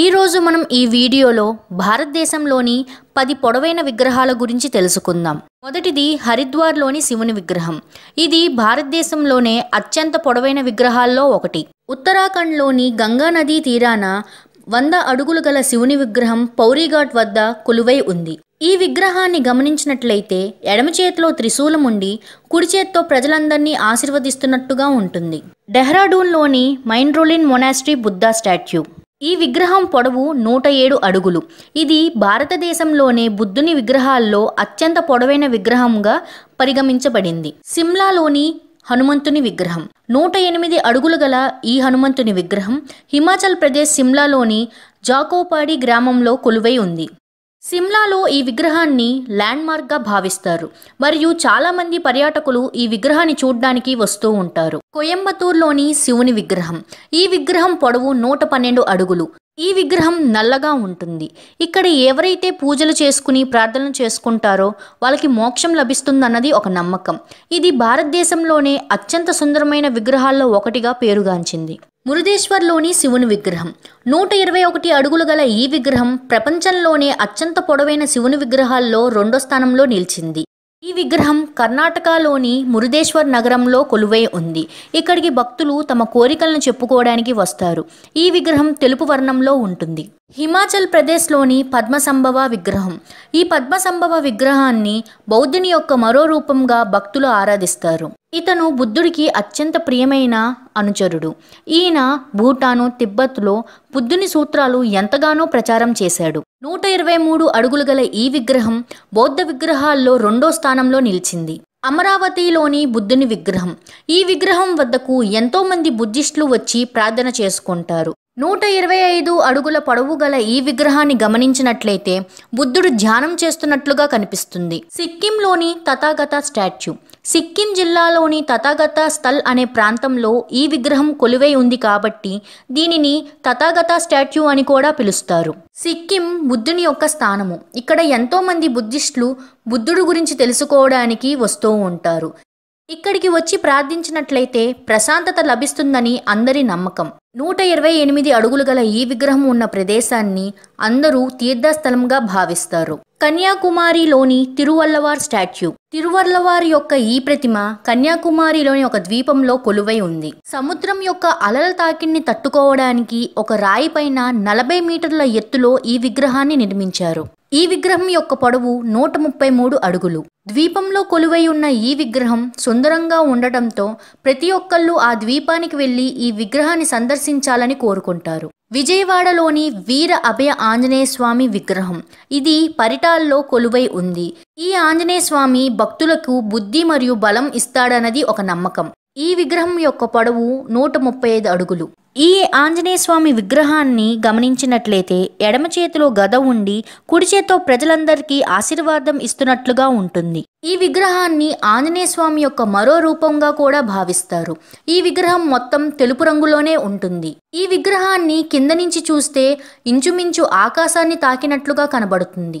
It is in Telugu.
ఈరోజు మనం ఈ వీడియోలో భారతదేశంలోని పది పొడవైన విగ్రహాల గురించి తెలుసుకుందాం మొదటిది హరిద్వార్లోని శివుని విగ్రహం ఇది భారతదేశంలోనే అత్యంత పొడవైన విగ్రహాల్లో ఒకటి ఉత్తరాఖండ్లోని గంగా నదీ తీరాన వంద అడుగులు గల శివుని విగ్రహం పౌరీఘాట్ వద్ద కొలువై ఉంది ఈ విగ్రహాన్ని గమనించినట్లయితే ఎడమ చేతిలో త్రిశూలం ఉండి కుడి చేత్తో ప్రజలందరినీ ఆశీర్వదిస్తున్నట్టుగా ఉంటుంది డెహ్రాడూన్లోని రోలిన్ మొనాస్ట్రీ బుద్ధా స్టాట్యూ ఈ విగ్రహం పొడవు నూట ఏడు అడుగులు ఇది భారతదేశంలోనే బుద్ధుని విగ్రహాల్లో అత్యంత పొడవైన విగ్రహంగా పరిగమించబడింది సిమ్లాలోని హనుమంతుని విగ్రహం నూట ఎనిమిది అడుగులు గల ఈ హనుమంతుని విగ్రహం హిమాచల్ ప్రదేశ్ సిమ్లాలోని జాకోపాడి గ్రామంలో కొలువై ఉంది సిమ్లాలో ఈ విగ్రహాన్ని ల్యాండ్మార్క్గా భావిస్తారు మరియు చాలామంది పర్యాటకులు ఈ విగ్రహాన్ని చూడడానికి వస్తూ ఉంటారు కోయంబత్తూర్లోని శివుని విగ్రహం ఈ విగ్రహం పొడవు నూట పన్నెండు అడుగులు ఈ విగ్రహం నల్లగా ఉంటుంది ఇక్కడ ఎవరైతే పూజలు చేసుకుని ప్రార్థనలు చేసుకుంటారో వాళ్ళకి మోక్షం లభిస్తుందన్నది ఒక నమ్మకం ఇది భారతదేశంలోనే అత్యంత సుందరమైన విగ్రహాల్లో ఒకటిగా పేరుగాంచింది మురుదేశ్వర్లోని శివుని విగ్రహం నూట ఇరవై ఒకటి అడుగులు గల ఈ విగ్రహం ప్రపంచంలోనే అత్యంత పొడవైన శివుని విగ్రహాల్లో రెండో స్థానంలో నిలిచింది ఈ విగ్రహం కర్ణాటకలోని మురుదేశ్వర్ నగరంలో కొలువై ఉంది ఇక్కడికి భక్తులు తమ కోరికలను చెప్పుకోవడానికి వస్తారు ఈ విగ్రహం తెలుపు వర్ణంలో ఉంటుంది హిమాచల్ ప్రదేశ్లోని పద్మసంభవ విగ్రహం ఈ పద్మసంభవ విగ్రహాన్ని బౌద్ధుని యొక్క మరో రూపంగా భక్తులు ఆరాధిస్తారు ఇతను బుద్ధుడికి అత్యంత ప్రియమైన అనుచరుడు ఈయన భూటాను తిబ్బత్లో బుద్ధుని సూత్రాలు ఎంతగానో ప్రచారం చేశాడు నూట ఇరవై మూడు అడుగులు గల ఈ విగ్రహం బౌద్ధ విగ్రహాల్లో రెండో స్థానంలో నిలిచింది అమరావతిలోని బుద్ధుని విగ్రహం ఈ విగ్రహం వద్దకు ఎంతోమంది బుద్ధిస్టులు వచ్చి ప్రార్థన చేసుకుంటారు నూట ఇరవై ఐదు అడుగుల పొడవు గల ఈ విగ్రహాన్ని గమనించినట్లయితే బుద్ధుడు ధ్యానం చేస్తున్నట్లుగా కనిపిస్తుంది సిక్కింలోని తథాగత స్టాచ్యూ సిక్కిం జిల్లాలోని తథాగత స్థల్ అనే ప్రాంతంలో ఈ విగ్రహం కొలువై ఉంది కాబట్టి దీనిని తథాగత స్టాట్యూ అని కూడా పిలుస్తారు సిక్కిం బుద్ధుని యొక్క స్థానము ఇక్కడ ఎంతోమంది బుద్ధిస్టులు బుద్ధుడు గురించి తెలుసుకోవడానికి వస్తూ ఉంటారు ఇక్కడికి వచ్చి ప్రార్థించినట్లయితే ప్రశాంతత లభిస్తుందని అందరి నమ్మకం నూట ఇరవై ఎనిమిది అడుగులు గల ఈ విగ్రహం ఉన్న ప్రదేశాన్ని అందరూ తీర్థస్థలంగా భావిస్తారు కన్యాకుమారిలోని తిరువల్లవార్ స్టాట్యూ తిరువల్లవారి యొక్క ఈ ప్రతిమ కన్యాకుమారిలోని ఒక ద్వీపంలో కొలువై ఉంది సముద్రం యొక్క అలల తాకిడిని తట్టుకోవడానికి ఒక రాయిపైన నలభై మీటర్ల ఎత్తులో ఈ విగ్రహాన్ని నిర్మించారు ఈ విగ్రహం యొక్క పొడవు నూట ముప్పై మూడు అడుగులు ద్వీపంలో కొలువై ఉన్న ఈ విగ్రహం సుందరంగా ఉండటంతో ప్రతి ఒక్కళ్ళు ఆ ద్వీపానికి వెళ్లి ఈ విగ్రహాన్ని సందర్శించాలని కోరుకుంటారు విజయవాడలోని వీర అభయ ఆంజనేయ స్వామి విగ్రహం ఇది పరిటాల్లో కొలువై ఉంది ఈ ఆంజనేయ స్వామి భక్తులకు బుద్ధి మరియు బలం ఇస్తాడన్నది ఒక నమ్మకం ఈ విగ్రహం యొక్క పొడవు నూట ముప్పై ఐదు అడుగులు ఈ ఆంజనేయ స్వామి విగ్రహాన్ని గమనించినట్లయితే ఎడమ చేతిలో గద ఉండి కుడి చేతితో ప్రజలందరికీ ఆశీర్వాదం ఇస్తున్నట్లుగా ఉంటుంది ఈ విగ్రహాన్ని ఆంజనేయ స్వామి యొక్క మరో రూపంగా కూడా భావిస్తారు ఈ విగ్రహం మొత్తం తెలుపు రంగులోనే ఉంటుంది ఈ విగ్రహాన్ని కింద నుంచి చూస్తే ఇంచుమించు ఆకాశాన్ని తాకినట్లుగా కనబడుతుంది